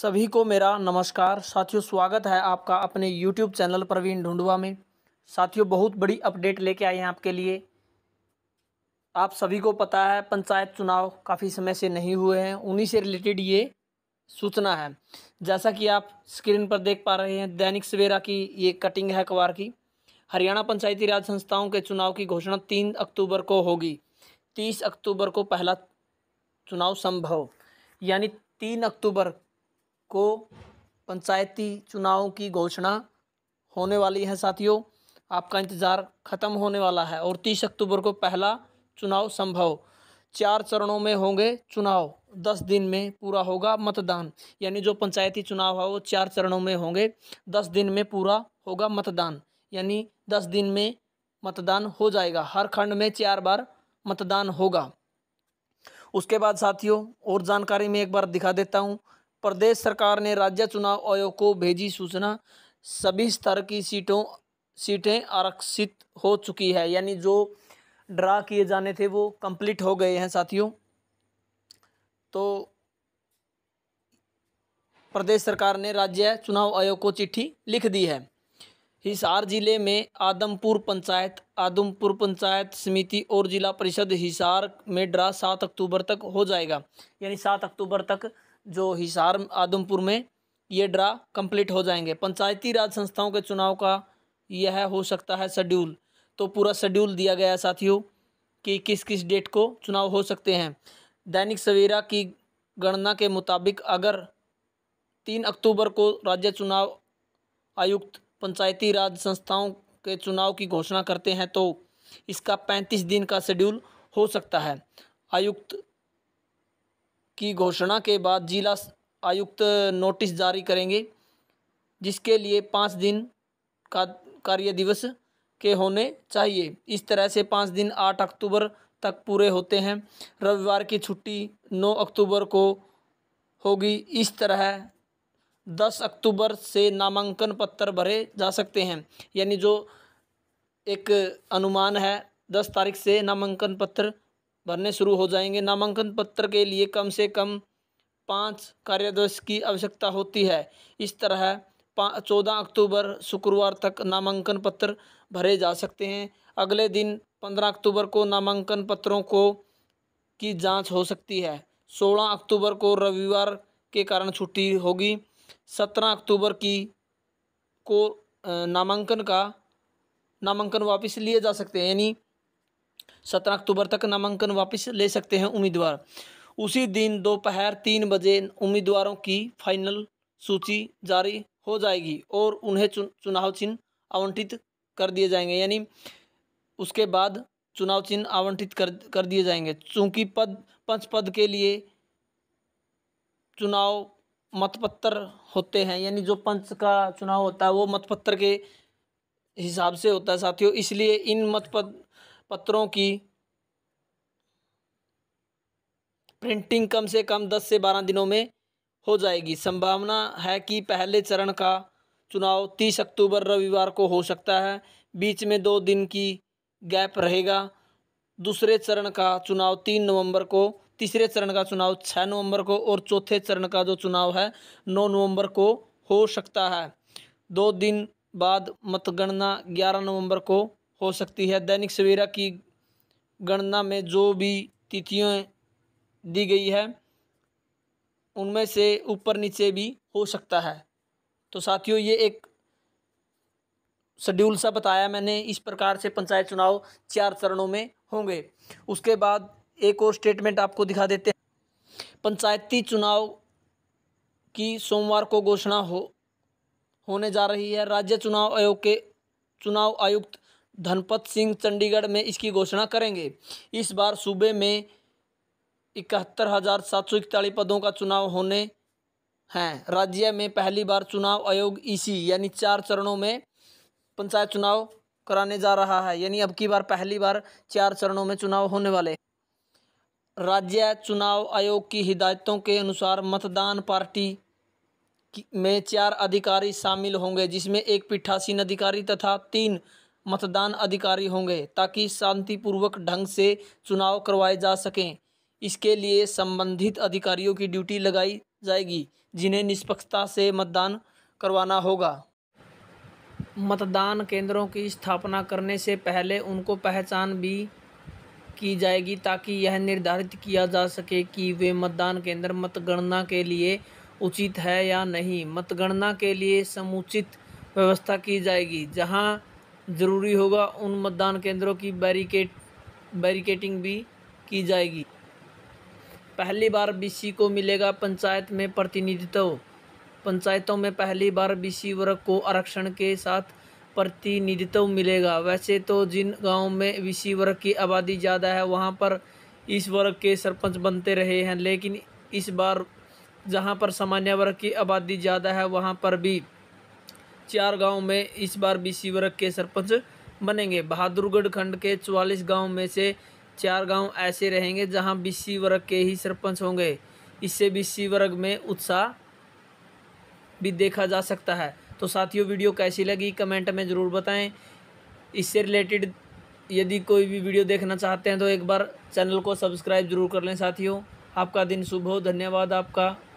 सभी को मेरा नमस्कार साथियों स्वागत है आपका अपने YouTube चैनल प्रवीण ढूंढवा में साथियों बहुत बड़ी अपडेट लेके आए हैं आपके लिए आप सभी को पता है पंचायत चुनाव काफ़ी समय से नहीं हुए हैं उन्हीं से रिलेटेड ये सूचना है जैसा कि आप स्क्रीन पर देख पा रहे हैं दैनिक सवेरा की ये कटिंग है अखबार की हरियाणा पंचायती राज संस्थाओं के चुनाव की घोषणा तीन अक्टूबर को होगी तीस अक्टूबर को पहला चुनाव संभव यानी तीन अक्टूबर को पंचायती चुनाव की घोषणा होने वाली है साथियों आपका इंतज़ार ख़त्म होने वाला है और तीस अक्टूबर को पहला चुनाव संभव चार चरणों में होंगे चुनाव दस दिन में पूरा होगा मतदान यानी जो पंचायती चुनाव है वो चार चरणों में होंगे दस दिन में पूरा होगा मतदान यानी दस दिन में मतदान हो जाएगा हर खंड में चार बार मतदान होगा उसके बाद साथियों और जानकारी में एक बार दिखा देता हूँ प्रदेश सरकार ने राज्य चुनाव आयोग को भेजी सूचना सभी स्तर की सीटों सीटें आरक्षित हो चुकी है यानी जो ड्रा किए जाने थे वो कंप्लीट हो गए हैं साथियों तो प्रदेश सरकार ने राज्य चुनाव आयोग को चिट्ठी लिख दी है हिसार जिले में आदमपुर पंचायत आदमपुर पंचायत समिति और जिला परिषद हिसार में ड्रा सात अक्टूबर तक हो जाएगा यानी सात अक्टूबर तक जो हिसार आदमपुर में ये ड्रा कंप्लीट हो जाएंगे पंचायती राज संस्थाओं के चुनाव का यह हो सकता है शेड्यूल तो पूरा शेड्यूल दिया गया है साथियों कि किस किस डेट को चुनाव हो सकते हैं दैनिक सवेरा की गणना के मुताबिक अगर तीन अक्टूबर को राज्य चुनाव आयुक्त पंचायती राज संस्थाओं के चुनाव की घोषणा करते हैं तो इसका पैंतीस दिन का शेड्यूल हो सकता है आयुक्त की घोषणा के बाद जिला आयुक्त नोटिस जारी करेंगे जिसके लिए पाँच दिन का कार्य दिवस के होने चाहिए इस तरह से पाँच दिन आठ अक्टूबर तक पूरे होते हैं रविवार की छुट्टी नौ अक्टूबर को होगी इस तरह दस अक्टूबर से नामांकन पत्र भरे जा सकते हैं यानी जो एक अनुमान है दस तारीख से नामांकन पत्र भरने शुरू हो जाएंगे नामांकन पत्र के लिए कम से कम पाँच कार्यदर्श की आवश्यकता होती है इस तरह चौदह अक्टूबर शुक्रवार तक नामांकन पत्र भरे जा सकते हैं अगले दिन पंद्रह अक्टूबर को नामांकन पत्रों को की जांच हो सकती है सोलह अक्टूबर को रविवार के कारण छुट्टी होगी सत्रह अक्टूबर की को नामांकन का नामांकन वापस लिए जा सकते हैं यानी सत्रह अक्टूबर तक नामांकन वापस ले सकते हैं उम्मीदवार उसी दिन दोपहर तीन बजे उम्मीदवारों की फाइनल सूची जारी हो जाएगी और उन्हें चुन, चुनाव चिन्ह आवंटित कर दिए जाएंगे यानी उसके बाद चुनाव चिन्ह आवंटित कर कर दिए जाएंगे चूंकि पद पंच पद के लिए चुनाव मतपत्र होते हैं यानी जो पंच का चुनाव होता है वो मतपत्र के हिसाब से होता है साथियों इसलिए इन मतपत्र पत्रों की प्रिंटिंग कम से कम दस से बारह दिनों में हो जाएगी संभावना है कि पहले चरण का चुनाव तीस अक्टूबर रविवार को हो सकता है बीच में दो दिन की गैप रहेगा दूसरे चरण का चुनाव तीन नवंबर को तीसरे चरण का चुनाव छः नवंबर को और चौथे चरण का जो चुनाव है नौ नवंबर को हो सकता है दो दिन बाद मतगणना ग्यारह नवंबर को हो सकती है दैनिक सवेरा की गणना में जो भी तिथियों दी गई है उनमें से ऊपर नीचे भी हो सकता है तो साथियों ये एक शेड्यूल सा बताया मैंने इस प्रकार से पंचायत चुनाव चार चरणों में होंगे उसके बाद एक और स्टेटमेंट आपको दिखा देते हैं पंचायती चुनाव की सोमवार को घोषणा हो होने जा रही है राज्य चुनाव आयोग के चुनाव आयुक्त धनपत सिंह चंडीगढ़ में इसकी घोषणा करेंगे इस बार सूबे में इकहत्तर हज़ार सात सौ इकतालीस पदों का चुनाव होने हैं राज्य में पहली बार चुनाव आयोग ईसी यानी चार चरणों में पंचायत चुनाव कराने जा रहा है यानी अब की बार पहली बार चार चरणों में चुनाव होने वाले राज्य चुनाव आयोग की हिदायतों के अनुसार मतदान पार्टी में चार अधिकारी शामिल होंगे जिसमें एक पीठासीन अधिकारी तथा तीन मतदान अधिकारी होंगे ताकि शांतिपूर्वक ढंग से चुनाव करवाए जा सकें इसके लिए संबंधित अधिकारियों की ड्यूटी लगाई जाएगी जिन्हें निष्पक्षता से मतदान करवाना होगा मतदान केंद्रों की स्थापना करने से पहले उनको पहचान भी की जाएगी ताकि यह निर्धारित किया जा सके कि वे मतदान केंद्र मतगणना के लिए उचित है या नहीं मतगणना के लिए समुचित व्यवस्था की जाएगी जहां ज़रूरी होगा उन मतदान केंद्रों की बैरिकेट बैरिकेटिंग भी की जाएगी पहली बार बीसी को मिलेगा पंचायत में प्रतिनिधित्व पंचायतों में पहली बार बीसी वर्ग को आरक्षण के साथ प्रतिनिधित्व मिलेगा वैसे तो जिन गाँव में बीसी वर्ग की आबादी ज़्यादा है वहां पर इस वर्ग के सरपंच बनते रहे हैं लेकिन इस बार जहां पर सामान्य वर्ग की आबादी ज़्यादा है वहां पर भी चार गांव में इस बार बीसी वर्ग के सरपंच बनेंगे बहादुरगढ़ खंड के चौवालीस गांव में से चार गांव ऐसे रहेंगे जहां बी वर्ग के ही सरपंच होंगे इससे बी वर्ग में उत्साह भी देखा जा सकता है तो साथियों वीडियो कैसी लगी कमेंट में ज़रूर बताएं इससे रिलेटेड यदि कोई भी वीडियो देखना चाहते हैं तो एक बार चैनल को सब्सक्राइब जरूर कर लें साथियों आपका दिन शुभ हो धन्यवाद आपका